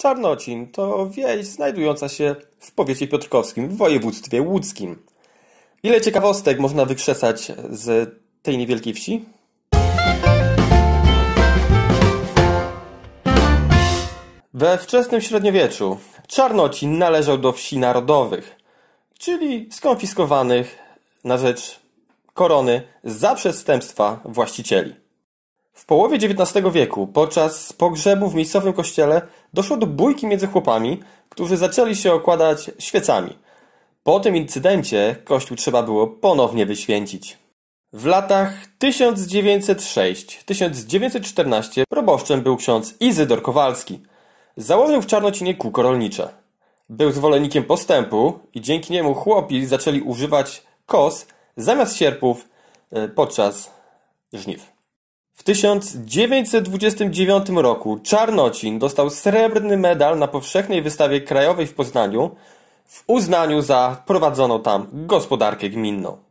Czarnocin to wieś znajdująca się w powiecie piotrkowskim w województwie łódzkim. Ile ciekawostek można wykrzesać z tej niewielkiej wsi? We wczesnym średniowieczu Czarnocin należał do wsi narodowych, czyli skonfiskowanych na rzecz korony za przestępstwa właścicieli. W połowie XIX wieku, podczas pogrzebu w miejscowym kościele, doszło do bójki między chłopami, którzy zaczęli się okładać świecami. Po tym incydencie kościół trzeba było ponownie wyświęcić. W latach 1906-1914 proboszczem był ksiądz Izydor Kowalski. Założył w Czarnocinie kółko rolnicze. Był zwolennikiem postępu i dzięki niemu chłopi zaczęli używać kos zamiast sierpów e, podczas żniw. W 1929 roku Czarnocin dostał srebrny medal na powszechnej wystawie krajowej w Poznaniu w uznaniu za prowadzoną tam gospodarkę gminną.